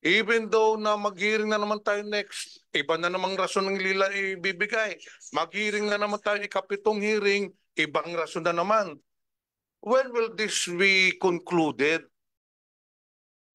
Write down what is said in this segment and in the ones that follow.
Even though na maghiring na naman tayo next, iba na namang rason ng lila ibibigay. Maghiring na naman tayo ikapitong hearing, ibang rason na naman. When will this be concluded?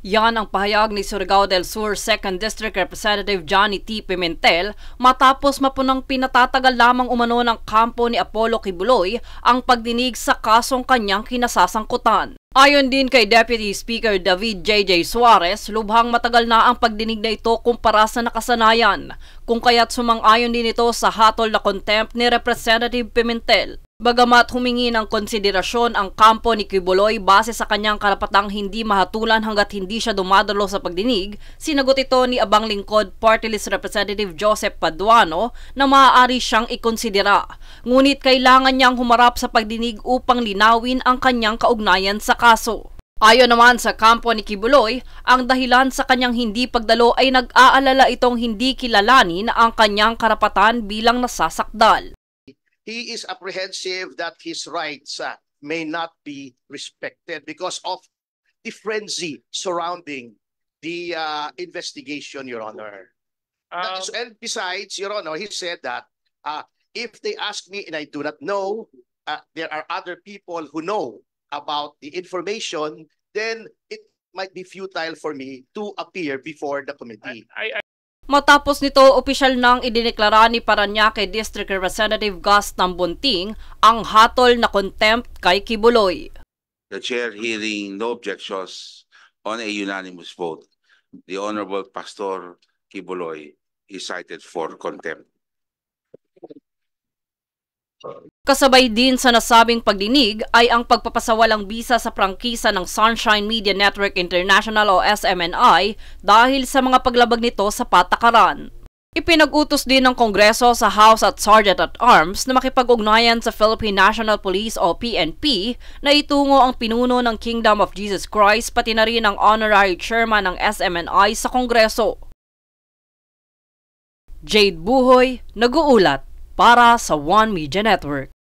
Yan ang pahayag ni Surigao del Sur 2nd District Representative Johnny T. Pimentel matapos mapunang pinatatagal lamang umano ng kampo ni Apollo Kibuloy ang pagdinig sa kasong kanyang kinasasangkutan. Ayon din kay Deputy Speaker David J.J. Suarez, lubhang matagal na ang pagdinig na ito kumpara sa nakasanayan, kung kaya't sumang-ayon din ito sa hatol na contempt ni Representative Pimentel. Bagamat humingi ng konsiderasyon ang kampo ni Kibuloy base sa kanyang karapatang hindi mahatulan hanggat hindi siya dumadalo sa pagdinig, sinagot ito ni Abang Lingkod Party List Representative Joseph Paduano na maaari siyang ikonsidera. Ngunit kailangan niyang humarap sa pagdinig upang linawin ang kanyang kaugnayan sa kaso. Ayon naman sa kampo ni Kibuloy, ang dahilan sa kanyang hindi pagdalo ay nag-aalala itong hindi kilalanin ang kanyang karapatan bilang nasasakdal he is apprehensive that his rights uh, may not be respected because of the frenzy surrounding the uh, investigation, Your Honor. Um, and besides, Your Honor, he said that uh, if they ask me and I do not know, uh, there are other people who know about the information, then it might be futile for me to appear before the committee. I, I, I Matapos nito, opisyal nang idineklara ni Paranaque District Representative Gus Tambunting ang hatol na contempt kay Kibuloy. The chair hearing no objections on a unanimous vote. The Honorable Pastor Kibuloy is cited for contempt. Kasabay din sa nasabing pagdinig ay ang pagpapasawalang bisa sa prangkisa ng Sunshine Media Network International o SMNI dahil sa mga paglabag nito sa patakaran. Ipinag-utos din ng Kongreso sa House at Sergeant at Arms na makipag-ugnayan sa Philippine National Police o PNP na itungo ang pinuno ng Kingdom of Jesus Christ pati na rin ang honorary chairman ng SMNI sa Kongreso. Jade Buhoy, nag-uulat para sa One Media Network.